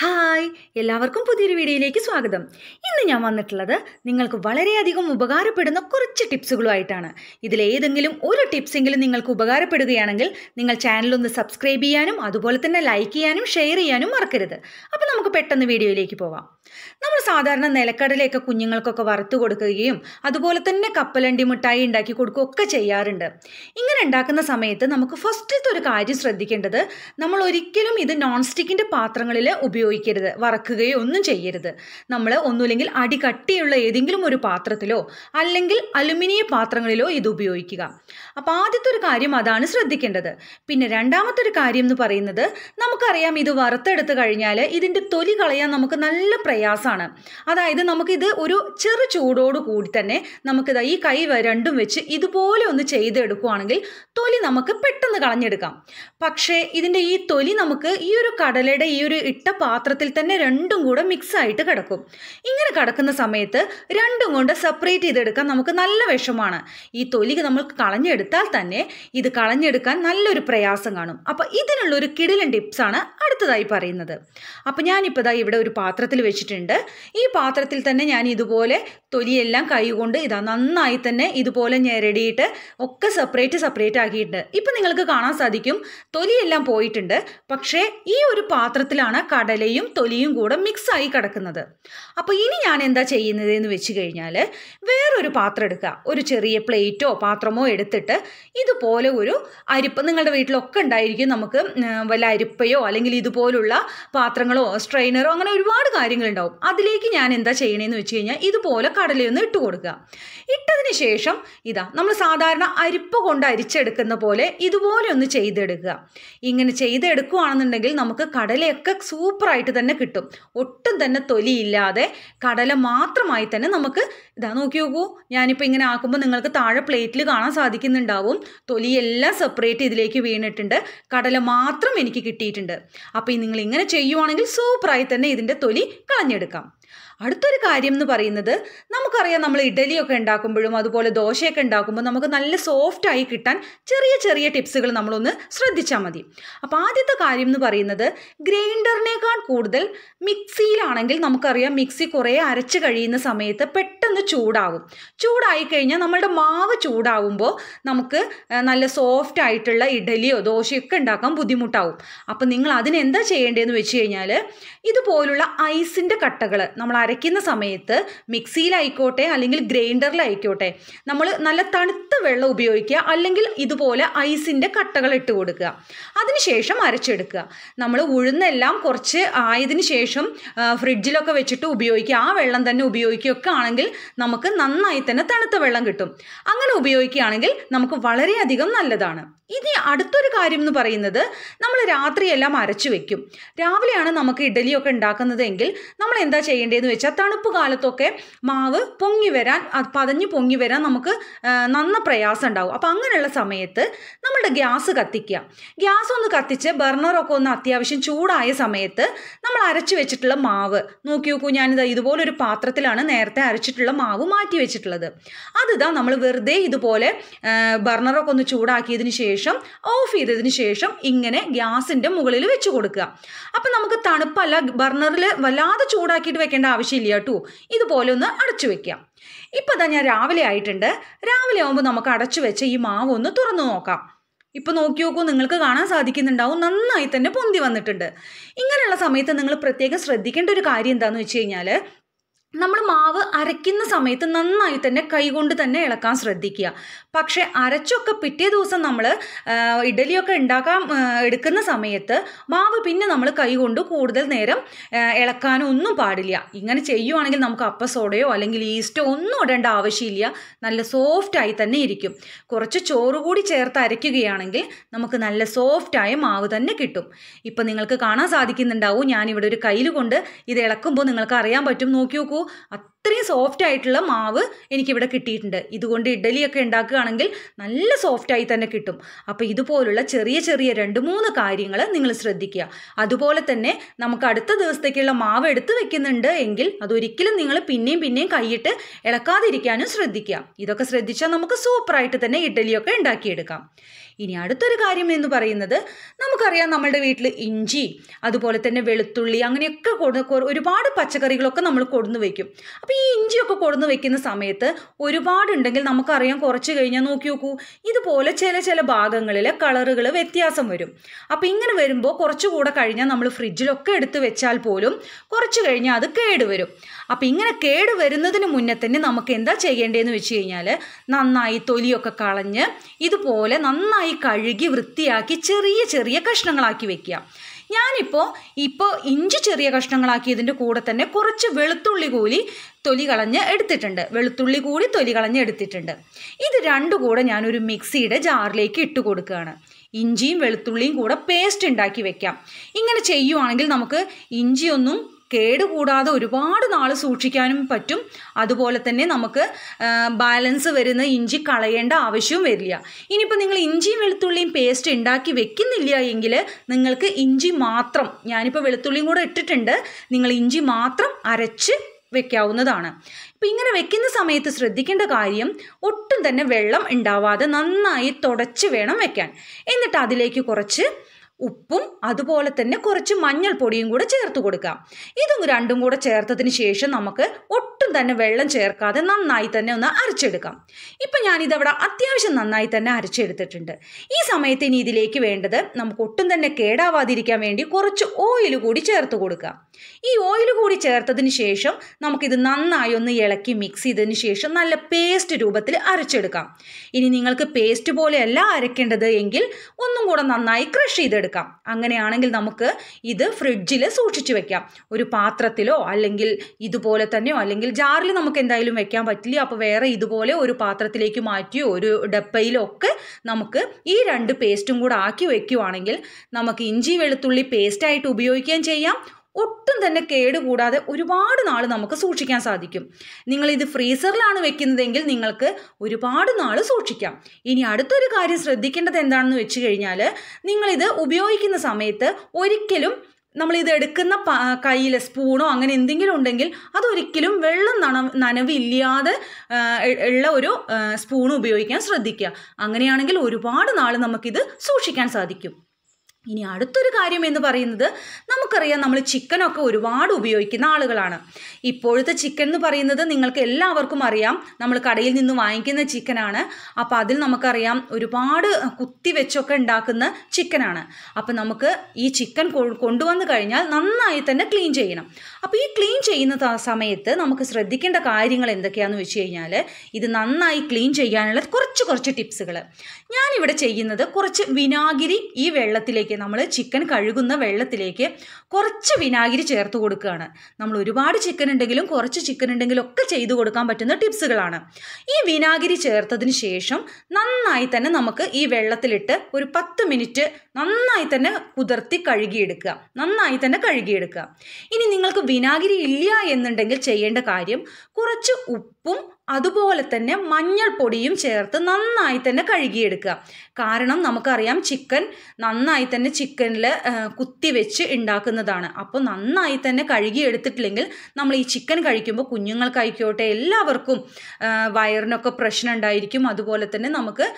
hi എല്ലാവർക്കും പുതിയൊരു വീഡിയോയിലേക്ക് സ്വാഗതം ഇന്ന് ഞാൻ വന്നിട്ടുള്ളത് നിങ്ങൾക്ക് വളരെയധികം ഉപകാരപ്പെടുന്ന കുറച്ച് ടിപ്സുകളുമായിട്ടാണ് ഇതിലേതെങ്കിലും ഒരു ടിപ്സെങ്കിലും നിങ്ങൾക്ക് ഉപകാരപ്പെടുകയാണെങ്കിൽ നിങ്ങൾ ചാനലൊന്ന് സബ്സ്ക്രൈബ് ചെയ്യാനും അതുപോലെ തന്നെ ലൈക്ക് ചെയ്യാനും ഷെയർ ചെയ്യാനും മറക്കരുത് അപ്പോൾ നമുക്ക് പെട്ടെന്ന് വീഡിയോയിലേക്ക് പോവാം നമ്മൾ സാധാരണ നിലക്കടലയൊക്കെ കുഞ്ഞുങ്ങൾക്കൊക്കെ വറുത്ത് കൊടുക്കുകയും അതുപോലെ തന്നെ കപ്പലണ്ടി മിഠായി ഉണ്ടാക്കി കൊടുക്കുകയും ഒക്കെ ചെയ്യാറുണ്ട് ഇങ്ങനെ ഉണ്ടാക്കുന്ന സമയത്ത് നമുക്ക് ഫസ്റ്റിലത്തെ ഒരു കാര്യം ശ്രദ്ധിക്കേണ്ടത് നമ്മൾ ഒരിക്കലും ഇത് നോൺ സ്റ്റിക്കിൻ്റെ പാത്രങ്ങളിൽ ഉപയോഗിക്കരുത് വറക്കുകയോ ഒന്നും ചെയ്യരുത് നമ്മൾ ഒന്നുമില്ലെങ്കിൽ അടി കട്ടിയുള്ള ഏതെങ്കിലും ഒരു പാത്രത്തിലോ അല്ലെങ്കിൽ അലുമിനിയ പാത്രങ്ങളിലോ ഇത് ഉപയോഗിക്കുക അപ്പോൾ ആദ്യത്തെ ഒരു കാര്യം അതാണ് ശ്രദ്ധിക്കേണ്ടത് പിന്നെ രണ്ടാമത്തെ ഒരു കാര്യം എന്ന് പറയുന്നത് നമുക്കറിയാം ഇത് വറുത്തെടുത്ത് കഴിഞ്ഞാൽ ഇതിൻ്റെ തൊലി കളയാൻ നമുക്ക് നല്ല പ്രയാസമാണ് അതായത് നമുക്കിത് ഒരു ചെറു ചൂടോട് കൂടി തന്നെ നമുക്കിത് ഈ കൈ രണ്ടും വെച്ച് ഇതുപോലെ ഒന്ന് ചെയ്തെടുക്കുവാണെങ്കിൽ തൊലി നമുക്ക് പെട്ടെന്ന് കളഞ്ഞെടുക്കാം പക്ഷേ ഇതിൻ്റെ ഈ തൊലി നമുക്ക് ഈ ഒരു കടലയുടെ ഈ ഒരു ഇട്ട പാത്രത്തിൽ തന്നെ രണ്ടും കൂടെ മിക്സ് ആയിട്ട് കിടക്കും ഇങ്ങനെ കിടക്കുന്ന സമയത്ത് രണ്ടും കൊണ്ട് സെപ്പറേറ്റ് ചെയ്തെടുക്കാൻ നമുക്ക് നല്ല വിഷമാണ് ഈ തൊലി നമ്മൾ കളഞ്ഞെടുത്താൽ തന്നെ ഇത് കളഞ്ഞെടുക്കാൻ നല്ലൊരു പ്രയാസം കാണും അപ്പോൾ ഇതിനുള്ള ഒരു കിടിലൻ ടിപ്സാണ് അടുത്തതായി പറയുന്നത് അപ്പോൾ ഞാനിപ്പോൾ ഇവിടെ ഒരു പാത്രത്തിൽ വെച്ചിട്ടുണ്ട് ഈ പാത്രത്തിൽ തന്നെ ഞാൻ ഇതുപോലെ തൊലിയെല്ലാം കൈകൊണ്ട് ഇതാ നന്നായി തന്നെ ഇതുപോലെ ഞെരടിയിട്ട് ഒക്കെ സെപ്പറേറ്റ് സെപ്പറേറ്റ് ആക്കിയിട്ടുണ്ട് ഇപ്പം നിങ്ങൾക്ക് കാണാൻ സാധിക്കും തൊലിയെല്ലാം പോയിട്ടുണ്ട് പക്ഷേ ഈ ഒരു പാത്രത്തിലാണ് കടലയും തൊലിയും കൂടെ മിക്സായി കിടക്കുന്നത് അപ്പോൾ ഇനി ഞാൻ എന്താ ചെയ്യുന്നത് എന്ന് വെച്ച് കഴിഞ്ഞാൽ വേറൊരു പാത്രം എടുക്കുക ഒരു ചെറിയ പ്ലേറ്റോ പാത്രമോ എടുത്തിട്ട് ഇതുപോലെ ഒരു അരിപ്പ നിങ്ങളുടെ വീട്ടിലൊക്കെ ഉണ്ടായിരിക്കും നമുക്ക് വല്ല അരിപ്പയോ അല്ലെങ്കിൽ ഇതുപോലുള്ള പാത്രങ്ങളോ സ്ട്രെയിനറോ അങ്ങനെ ഒരുപാട് കാര്യങ്ങളുണ്ടാവും അതിൽ ഇതിലേക്ക് ഞാൻ എന്താ ചെയ്യണേന്ന് വെച്ച് കഴിഞ്ഞാൽ ഇതുപോലെ കടലയൊന്ന് ഇട്ട് കൊടുക്കുക ഇട്ടതിന് ശേഷം ഇതാ നമ്മൾ സാധാരണ അരിപ്പ് കൊണ്ട് അരിച്ചെടുക്കുന്ന പോലെ ഇതുപോലെ ഒന്ന് ചെയ്തെടുക്കുക ഇങ്ങനെ ചെയ്തെടുക്കുകയാണെന്നുണ്ടെങ്കിൽ നമുക്ക് കടലയൊക്കെ സൂപ്പറായിട്ട് തന്നെ കിട്ടും ഒട്ടും തന്നെ തൊലിയില്ലാതെ കടല മാത്രമായി തന്നെ നമുക്ക് ഇതാ നോക്കി നോക്കൂ ഞാനിപ്പോൾ ഇങ്ങനെ ആക്കുമ്പോൾ നിങ്ങൾക്ക് താഴെ പ്ലേറ്റിൽ കാണാൻ സാധിക്കുന്നുണ്ടാവും തൊലിയെല്ലാം സെപ്പറേറ്റ് ഇതിലേക്ക് വീണിട്ടുണ്ട് കടല മാത്രം എനിക്ക് കിട്ടിയിട്ടുണ്ട് അപ്പോൾ നിങ്ങൾ ഇങ്ങനെ ചെയ്യുവാണെങ്കിൽ സൂപ്പറായി തന്നെ ഇതിൻ്റെ തൊലി കളഞ്ഞെടുക്കാം അടുത്തൊരു കാര്യം എന്ന് പറയുന്നത് നമുക്കറിയാം നമ്മൾ ഇഡലിയൊക്കെ ഉണ്ടാക്കുമ്പോഴും അതുപോലെ ദോശയൊക്കെ ഉണ്ടാക്കുമ്പോൾ നമുക്ക് നല്ല സോഫ്റ്റ് ആയി കിട്ടാൻ ചെറിയ ചെറിയ ടിപ്സുകൾ നമ്മളൊന്ന് ശ്രദ്ധിച്ചാൽ മതി അപ്പോൾ ആദ്യത്തെ കാര്യം എന്ന് പറയുന്നത് ഗ്രൈൻഡറിനേക്കാൾ കൂടുതൽ മിക്സിയിലാണെങ്കിൽ നമുക്കറിയാം മിക്സി കുറേ അരച്ച് കഴിയുന്ന സമയത്ത് പെട്ടെന്ന് ചൂടാകും ചൂടായി കഴിഞ്ഞാൽ നമ്മളുടെ മാവ് ചൂടാവുമ്പോൾ നമുക്ക് നല്ല സോഫ്റ്റ് ആയിട്ടുള്ള ഇഡലിയോ ദോശയൊക്കെ ഉണ്ടാക്കാൻ ബുദ്ധിമുട്ടാവും അപ്പോൾ നിങ്ങൾ അതിനെന്താ ചെയ്യേണ്ടതെന്ന് വെച്ച് കഴിഞ്ഞാൽ ഇതുപോലുള്ള ഐസിൻ്റെ കട്ടകൾ നമ്മൾ അരയ്ക്കുന്ന സമയത്ത് മിക്സിയിലായിക്കോട്ടെ അല്ലെങ്കിൽ ഗ്രൈൻഡറിലായിക്കോട്ടെ നമ്മൾ നല്ല തണുത്ത വെള്ളം ഉപയോഗിക്കുക അല്ലെങ്കിൽ ഇതുപോലെ ഐസിൻ്റെ കട്ടകൾ ഇട്ട് കൊടുക്കുക അതിനുശേഷം അരച്ചെടുക്കുക നമ്മൾ ഉഴുന്നെല്ലാം കുറച്ച് ആയതിനു ശേഷം ഫ്രിഡ്ജിലൊക്കെ വെച്ചിട്ട് ഉപയോഗിക്കുക ആ വെള്ളം തന്നെ ഉപയോഗിക്കുകയൊക്കെ ആണെങ്കിൽ നമുക്ക് നന്നായി തന്നെ തണുത്ത വെള്ളം കിട്ടും അങ്ങനെ ഉപയോഗിക്കുകയാണെങ്കിൽ നമുക്ക് വളരെയധികം നല്ലതാണ് ഇനി അടുത്തൊരു കാര്യം എന്ന് പറയുന്നത് നമ്മൾ രാത്രിയെല്ലാം അരച്ചു വെക്കും രാവിലെയാണ് നമുക്ക് ഇഡലിയൊക്കെ ഉണ്ടാക്കുന്നതെങ്കിൽ നമ്മൾ എന്താ ചെയ്യേണ്ടതെന്ന് വെച്ചാൽ തണുപ്പ് കാലത്തൊക്കെ മാവ് പൊങ്ങി വരാൻ പതഞ്ഞ് പൊങ്ങി വരാൻ നമുക്ക് നന്ന പ്രയാസം ഉണ്ടാവും അപ്പോൾ അങ്ങനെയുള്ള സമയത്ത് നമ്മളുടെ ഗ്യാസ് കത്തിക്കുക ഗ്യാസ് ഒന്ന് കത്തിച്ച് ബർണറൊക്കെ ഒന്ന് അത്യാവശ്യം ചൂടായ സമയത്ത് നമ്മൾ അരച്ചു വെച്ചിട്ടുള്ള മാവ് നോക്കി നോക്കൂ ഞാനിത് ഇതുപോലൊരു പാത്രത്തിലാണ് നേരത്തെ അരച്ചിട്ടുള്ള മാവ് മാറ്റി വെച്ചിട്ടുള്ളത് അതിതാ നമ്മൾ വെറുതെ ഇതുപോലെ ബർണറൊക്കെ ഒന്ന് ചൂടാക്കിയതിന് ശേഷം ശേഷം ഓഫ് ചെയ്തതിന് ശേഷം ഇങ്ങനെ ഗ്യാസിൻ്റെ മുകളിൽ വെച്ച് കൊടുക്കുക അപ്പം നമുക്ക് തണുപ്പല്ല ബർണറിൽ വല്ലാതെ ചൂടാക്കിയിട്ട് വെക്കേണ്ട ആവശ്യമില്ല കേട്ടോ ഇതുപോലെ ഒന്ന് അടച്ചു വെക്കുക ഇപ്പം ഞാൻ രാവിലെ ആയിട്ടുണ്ട് രാവിലെ ആകുമ്പോൾ നമുക്ക് അടച്ചു വെച്ച് ഈ മാവ് ഒന്ന് തുറന്നു നോക്കാം ഇപ്പം നോക്കി നോക്കൂ നിങ്ങൾക്ക് കാണാൻ സാധിക്കുന്നുണ്ടാവും നന്നായി തന്നെ പൊന്തി വന്നിട്ടുണ്ട് ഇങ്ങനെയുള്ള സമയത്ത് നിങ്ങൾ പ്രത്യേകം ശ്രദ്ധിക്കേണ്ട ഒരു കാര്യം എന്താണെന്ന് വെച്ച് കഴിഞ്ഞാൽ നമ്മൾ മാവ് അരയ്ക്കുന്ന സമയത്ത് നന്നായി തന്നെ കൈകൊണ്ട് തന്നെ ഇളക്കാൻ ശ്രദ്ധിക്കുക പക്ഷേ അരച്ചൊക്കെ പിറ്റേ ദിവസം നമ്മൾ ഇഡലിയൊക്കെ ഉണ്ടാക്കാൻ എടുക്കുന്ന സമയത്ത് മാവ് പിന്നെ നമ്മൾ കൈകൊണ്ട് കൂടുതൽ നേരം ഇളക്കാനോ ഒന്നും പാടില്ല ഇങ്ങനെ ചെയ്യുവാണെങ്കിൽ നമുക്ക് അപ്പസോഡയോ അല്ലെങ്കിൽ ഈസ്റ്റോ ഒന്നും ഇടേണ്ട ആവശ്യമില്ല നല്ല സോഫ്റ്റായി തന്നെ ഇരിക്കും കുറച്ച് ചോറ് കൂടി ചേർത്ത് അരയ്ക്കുകയാണെങ്കിൽ നമുക്ക് നല്ല സോഫ്റ്റായ മാവ് തന്നെ കിട്ടും ഇപ്പം നിങ്ങൾക്ക് കാണാൻ സാധിക്കുന്നുണ്ടാവും ഞാനിവിടെ ഒരു കയ്യിൽ കൊണ്ട് ഇത് ഇളക്കുമ്പോൾ നിങ്ങൾക്ക് അറിയാൻ പറ്റും നോക്കി നോക്കൂ a a ഇത്രയും സോഫ്റ്റ് ആയിട്ടുള്ള മാവ് എനിക്കിവിടെ കിട്ടിയിട്ടുണ്ട് ഇതുകൊണ്ട് ഇഡ്ഡലിയൊക്കെ ഉണ്ടാക്കുകയാണെങ്കിൽ നല്ല സോഫ്റ്റായി തന്നെ കിട്ടും അപ്പോൾ ഇതുപോലുള്ള ചെറിയ ചെറിയ രണ്ട് മൂന്ന് കാര്യങ്ങൾ നിങ്ങൾ ശ്രദ്ധിക്കുക അതുപോലെ തന്നെ നമുക്ക് അടുത്ത ദിവസത്തേക്കുള്ള മാവ് എടുത്തു വെക്കുന്നുണ്ട് എങ്കിൽ അതൊരിക്കലും നിങ്ങൾ പിന്നെയും പിന്നെയും കൈയിട്ട് ഇളക്കാതിരിക്കാനും ശ്രദ്ധിക്കുക ഇതൊക്കെ ശ്രദ്ധിച്ചാൽ നമുക്ക് സൂപ്പറായിട്ട് തന്നെ ഇഡ്ഡലിയൊക്കെ ഉണ്ടാക്കിയെടുക്കാം ഇനി അടുത്തൊരു കാര്യം എന്ന് പറയുന്നത് നമുക്കറിയാം നമ്മുടെ വീട്ടിൽ ഇഞ്ചി അതുപോലെ തന്നെ വെളുത്തുള്ളി അങ്ങനെയൊക്കെ കൊടു ഒരുപാട് പച്ചക്കറികളൊക്കെ നമ്മൾ കൊടുന്നു വയ്ക്കും അപ്പം ഈ ഇഞ്ചിയൊക്കെ കൊടുന്ന് വെക്കുന്ന സമയത്ത് ഒരുപാടുണ്ടെങ്കിൽ നമുക്കറിയാം കുറച്ച് കഴിഞ്ഞാൽ നോക്കി നോക്കൂ ഇതുപോലെ ചില ചില ഭാഗങ്ങളിൽ കളറുകൾ വ്യത്യാസം വരും അപ്പോൾ ഇങ്ങനെ വരുമ്പോൾ കുറച്ചുകൂടെ കഴിഞ്ഞാൽ നമ്മൾ ഫ്രിഡ്ജിലൊക്കെ എടുത്ത് വെച്ചാൽ പോലും കുറച്ച് കഴിഞ്ഞാൽ അത് കേടുവരും അപ്പോൾ ഇങ്ങനെ കേട് വരുന്നതിന് മുന്നേ തന്നെ നമുക്ക് എന്താ ചെയ്യേണ്ടതെന്ന് വെച്ച് കഴിഞ്ഞാൽ നന്നായി തൊലിയൊക്കെ കളഞ്ഞ് ഇതുപോലെ നന്നായി കഴുകി വൃത്തിയാക്കി ചെറിയ ചെറിയ കഷ്ണങ്ങളാക്കി വെക്കുക ഞാനിപ്പോൾ ഇപ്പോൾ ഇഞ്ചി ചെറിയ കഷ്ണങ്ങളാക്കിയതിൻ്റെ കൂടെ തന്നെ കുറച്ച് വെളുത്തുള്ളി കൂലി തൊലി കളഞ്ഞ് എടുത്തിട്ടുണ്ട് വെളുത്തുള്ളി കൂടി തൊലി കളഞ്ഞ് എടുത്തിട്ടുണ്ട് ഇത് രണ്ടു കൂടെ ഞാനൊരു മിക്സിയുടെ ജാറിലേക്ക് ഇട്ട് കൊടുക്കുകയാണ് ഇഞ്ചിയും വെളുത്തുള്ളിയും കൂടെ പേസ്റ്റ് ഉണ്ടാക്കി വെക്കാം ഇങ്ങനെ ചെയ്യുവാണെങ്കിൽ നമുക്ക് ഇഞ്ചിയൊന്നും കേടുകൂടാതെ ഒരുപാട് നാൾ സൂക്ഷിക്കാനും പറ്റും അതുപോലെ തന്നെ നമുക്ക് ബാലൻസ് വരുന്ന ഇഞ്ചി കളയേണ്ട ആവശ്യവും വരില്ല ഇനിയിപ്പോൾ നിങ്ങൾ ഇഞ്ചിയും വെളുത്തുള്ളിയും പേസ്റ്റ് ഉണ്ടാക്കി വെക്കുന്നില്ല എങ്കിൽ നിങ്ങൾക്ക് ഇഞ്ചി മാത്രം ഞാനിപ്പോൾ വെളുത്തുള്ളിയും കൂടെ ഇട്ടിട്ടുണ്ട് നിങ്ങൾ ഇഞ്ചി മാത്രം അരച്ച് വെക്കാവുന്നതാണ് ഇപ്പം ഇങ്ങനെ വെക്കുന്ന സമയത്ത് ശ്രദ്ധിക്കേണ്ട കാര്യം ഒട്ടും തന്നെ വെള്ളം ഉണ്ടാവാതെ നന്നായി തുടച്ച് വേണം വെക്കാൻ എന്നിട്ട് അതിലേക്ക് കുറച്ച് ഉപ്പും അതുപോലെ തന്നെ കുറച്ച് മഞ്ഞൾപ്പൊടിയും കൂടെ ചേർത്ത് കൊടുക്കാം ഇതും രണ്ടും കൂടെ ചേർത്തതിന് ശേഷം നമുക്ക് ഒട്ടും തന്നെ വെള്ളം ചേർക്കാതെ നന്നായി തന്നെ ഒന്ന് അരച്ചെടുക്കാം ഇപ്പം ഞാനിതവിടെ അത്യാവശ്യം നന്നായി തന്നെ അരച്ചെടുത്തിട്ടുണ്ട് ഈ സമയത്ത് ഇനി ഇതിലേക്ക് വേണ്ടത് നമുക്ക് ഒട്ടും തന്നെ കേടാവാതിരിക്കാൻ വേണ്ടി കുറച്ച് ഓയിൽ കൂടി ചേർത്ത് കൊടുക്കാം ഈ ഓയിൽ കൂടി ചേർത്തതിന് ശേഷം നമുക്കിത് നന്നായി ഒന്ന് ഇളക്കി മിക്സ് ചെയ്തതിന് ശേഷം നല്ല പേസ്റ്റ് രൂപത്തിൽ അരച്ചെടുക്കാം ഇനി നിങ്ങൾക്ക് പേസ്റ്റ് പോലെയല്ല അരക്കേണ്ടത് എങ്കിൽ ഒന്നും കൂടെ നന്നായി ക്രഷ് ചെയ്തെടുക്കാം എടുക്കാം അങ്ങനെയാണെങ്കിൽ നമുക്ക് ഇത് ഫ്രിഡ്ജിൽ സൂക്ഷിച്ചു വെക്കാം ഒരു പാത്രത്തിലോ അല്ലെങ്കിൽ ഇതുപോലെ തന്നെയോ അല്ലെങ്കിൽ ജാറിൽ നമുക്ക് എന്തായാലും വെക്കാൻ പറ്റില്ല അപ്പോൾ വേറെ ഇതുപോലെ ഒരു പാത്രത്തിലേക്ക് മാറ്റിയോ ഒരു ഡപ്പയിലോ ഒക്കെ നമുക്ക് ഈ രണ്ട് പേസ്റ്റും കൂടെ ആക്കി വെക്കുവാണെങ്കിൽ നമുക്ക് ഇഞ്ചി വെളുത്തുള്ളി പേസ്റ്റായിട്ട് ഉപയോഗിക്കുകയും ചെയ്യാം ഒട്ടും തന്നെ കേടുകൂടാതെ ഒരുപാട് നാൾ നമുക്ക് സൂക്ഷിക്കാൻ സാധിക്കും നിങ്ങൾ ഇത് ഫ്രീസറിലാണ് വെക്കുന്നതെങ്കിൽ നിങ്ങൾക്ക് ഒരുപാട് നാൾ സൂക്ഷിക്കാം ഇനി അടുത്തൊരു കാര്യം ശ്രദ്ധിക്കേണ്ടത് എന്താണെന്ന് വെച്ച് കഴിഞ്ഞാൽ നിങ്ങളിത് ഉപയോഗിക്കുന്ന സമയത്ത് ഒരിക്കലും നമ്മളിത് എടുക്കുന്ന കയ്യിൽ സ്പൂണോ അങ്ങനെ എന്തെങ്കിലും ഉണ്ടെങ്കിൽ അതൊരിക്കലും വെള്ളം നന നനവില്ലാതെ ഉള്ള ഒരു സ്പൂൺ ഉപയോഗിക്കാൻ ശ്രദ്ധിക്കുക അങ്ങനെയാണെങ്കിൽ ഒരുപാട് നാൾ നമുക്കിത് സൂക്ഷിക്കാൻ സാധിക്കും ഇനി അടുത്തൊരു കാര്യം എന്ന് പറയുന്നത് നമുക്കറിയാം നമ്മൾ ചിക്കനൊക്കെ ഒരുപാട് ഉപയോഗിക്കുന്ന ആളുകളാണ് ഇപ്പോഴത്തെ ചിക്കൻ എന്ന് പറയുന്നത് നിങ്ങൾക്ക് എല്ലാവർക്കും അറിയാം നമ്മൾ കടയിൽ നിന്ന് വാങ്ങിക്കുന്ന ചിക്കനാണ് അപ്പോൾ അതിൽ നമുക്കറിയാം ഒരുപാട് കുത്തി വെച്ചൊക്കെ ഉണ്ടാക്കുന്ന ചിക്കനാണ് അപ്പോൾ നമുക്ക് ഈ ചിക്കൻ കൊണ്ടുവന്നു കഴിഞ്ഞാൽ നന്നായി തന്നെ ക്ലീൻ ചെയ്യണം അപ്പോൾ ഈ ക്ലീൻ ചെയ്യുന്ന സമയത്ത് നമുക്ക് ശ്രദ്ധിക്കേണ്ട കാര്യങ്ങൾ എന്തൊക്കെയാണെന്ന് വെച്ച് കഴിഞ്ഞാൽ ഇത് നന്നായി ക്ലീൻ ചെയ്യാനുള്ള കുറച്ച് കുറച്ച് ടിപ്സുകൾ ഞാനിവിടെ ചെയ്യുന്നത് കുറച്ച് വിനാഗിരി ഈ വെള്ളത്തിലേക്ക് നമ്മൾ ചിക്കൻ കഴുകുന്ന വെള്ളത്തിലേക്ക് കുറച്ച് വിനാഗിരി ചേർത്ത് കൊടുക്കുകയാണ് നമ്മൾ ഒരുപാട് ചിക്കൻ ഉണ്ടെങ്കിലും കുറച്ച് ചിക്കൻ ഉണ്ടെങ്കിലും ഒക്കെ ചെയ്തു കൊടുക്കാൻ പറ്റുന്ന ടിപ്സുകളാണ് ഈ വിനാഗിരി ചേർത്തതിന് ശേഷം നന്നായി തന്നെ നമുക്ക് ഈ വെള്ളത്തിലിട്ട് ഒരു പത്ത് മിനിറ്റ് നന്നായി തന്നെ കുതിർത്തി കഴുകിയെടുക്കുക നന്നായി തന്നെ കഴുകിയെടുക്കുക ഇനി നിങ്ങൾക്ക് വിനാഗിരി ഇല്ല എന്നുണ്ടെങ്കിൽ ചെയ്യേണ്ട കാര്യം കുറച്ച് ഉപ്പും അതുപോലെ തന്നെ മഞ്ഞൾപ്പൊടിയും ചേർത്ത് നന്നായി തന്നെ കഴുകിയെടുക്കുക കാരണം നമുക്കറിയാം ചിക്കൻ നന്നായി തന്നെ ചിക്കനിൽ കുത്തി വെച്ച് ഉണ്ടാക്കുന്നതാണ് അപ്പോൾ നന്നായി തന്നെ കഴുകിയെടുത്തിട്ടില്ലെങ്കിൽ നമ്മൾ ഈ ചിക്കൻ കഴിക്കുമ്പോൾ കുഞ്ഞുങ്ങൾക്കായിക്കോട്ടെ എല്ലാവർക്കും വയറിനൊക്കെ പ്രശ്നം ഉണ്ടായിരിക്കും അതുപോലെ തന്നെ നമുക്ക്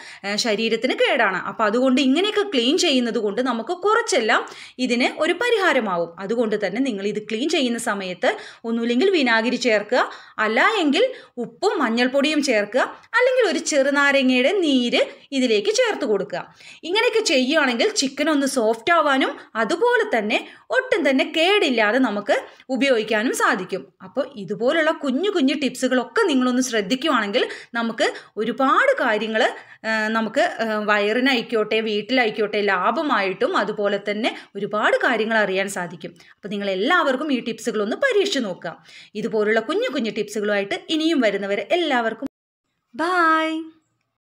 ശരീരത്തിന് കേടാണ് അപ്പോൾ അതുകൊണ്ട് ഇങ്ങനെയൊക്കെ ക്ലീൻ ചെയ്യുന്നത് കൊണ്ട് നമുക്ക് കുറച്ചെല്ലാം ഇതിന് ഒരു പരിഹാരമാവും അതുകൊണ്ട് തന്നെ നിങ്ങൾ ഇത് ക്ലീൻ ചെയ്യുന്ന സമയത്ത് ഒന്നുമില്ലെങ്കിൽ വിനാഗിരി ചേർക്കുക അല്ല എങ്കിൽ ഉപ്പും മഞ്ഞൾപ്പൊടിയും ചേർക്കുക അല്ലെങ്കിൽ ഒരു ചെറുനാരങ്ങയുടെ നീര് ഇതിലേക്ക് ചേർത്ത് കൊടുക്കുക ഇങ്ങനെയൊക്കെ ചെയ്യുകയാണെങ്കിൽ ചിക്കൻ ഒന്ന് സോഫ്റ്റ് ആവാനും അതുപോലെ തന്നെ ഒട്ടും തന്നെ കേടില്ലാതെ നമുക്ക് ഉപയോഗിക്കാനും സാധിക്കും അപ്പോൾ ഇതുപോലുള്ള കുഞ്ഞു കുഞ്ഞു ടിപ്സുകളൊക്കെ നിങ്ങളൊന്ന് ശ്രദ്ധിക്കുവാണെങ്കിൽ നമുക്ക് ഒരുപാട് കാര്യങ്ങൾ നമുക്ക് വയറിനായിക്കോട്ടെ വീട്ടിലായിക്കോട്ടെ ലാഭമായിട്ടും അതുപോലെ തന്നെ ഒരുപാട് കാര്യങ്ങൾ അറിയാൻ സാധിക്കും അപ്പോൾ നിങ്ങൾ എല്ലാവർക്കും ഈ ടിപ്സുകളൊന്ന് പരീക്ഷിച്ച് നോക്കുക ഇതുപോലുള്ള കുഞ്ഞു കുഞ്ഞു ടിപ്സുകളുമായിട്ട് ഇനിയും വരുന്നവരെ എല്ലാവർക്കും ബായ്